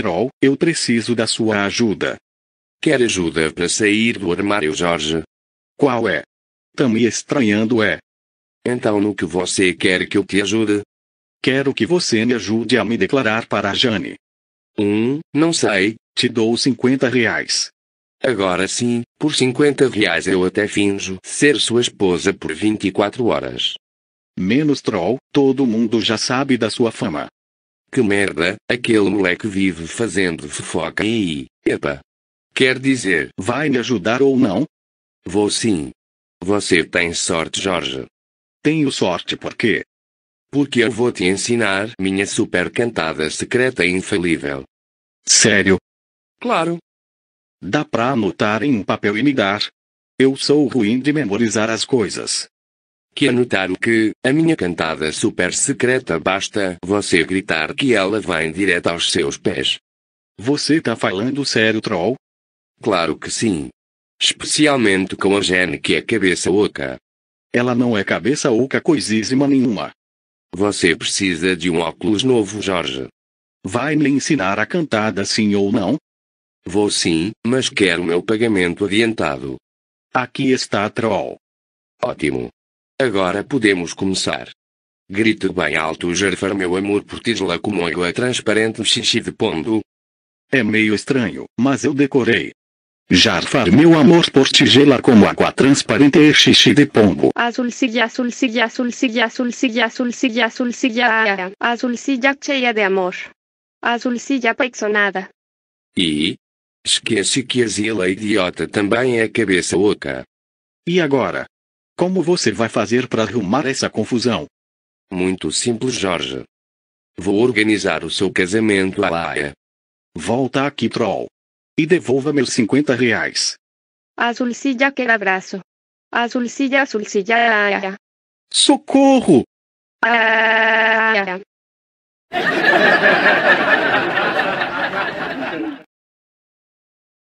Troll, eu preciso da sua ajuda. Quer ajuda para sair do armário, Jorge? Qual é? Tá me estranhando, é? Então, no que você quer que eu te ajude? Quero que você me ajude a me declarar para a Jane. Hum, não sei, te dou 50 reais. Agora sim, por 50 reais eu até finjo ser sua esposa por 24 horas. Menos troll, todo mundo já sabe da sua fama. Que merda, aquele moleque vive fazendo fofoca e... Epa! Quer dizer, vai me ajudar ou não? Vou sim. Você tem sorte, Jorge. Tenho sorte por quê? Porque eu vou te ensinar minha super cantada secreta e infalível. Sério? Claro. Dá pra anotar em um papel e me dar. Eu sou ruim de memorizar as coisas que anotar o que, a minha cantada super secreta basta você gritar que ela vem direto aos seus pés. Você tá falando sério, troll? Claro que sim. Especialmente com a Jane que é cabeça oca. Ela não é cabeça oca coisíssima nenhuma. Você precisa de um óculos novo, Jorge. Vai me ensinar a cantada sim ou não? Vou sim, mas quero meu pagamento adiantado. Aqui está, troll. Ótimo. Agora podemos começar. Grito bem alto Gerfar meu amor por Tisla como água transparente xixi de pondo. É meio estranho, mas eu decorei. Jarfar meu amor por tigela como água transparente e xixi de pombo. Azul silha, azul silha, azul silha, azul silha, azul silha, azul azul cheia de amor. Azul silha apaixonada. E? Esquece que a zila idiota também é cabeça oca. E agora? Como você vai fazer para arrumar essa confusão? Muito simples, Jorge. Vou organizar o seu casamento à laia. Volta aqui, troll. E devolva meus 50 reais. Azulcilla quer abraço. Azulcilla, azulcilla. Aia. Socorro! Aia.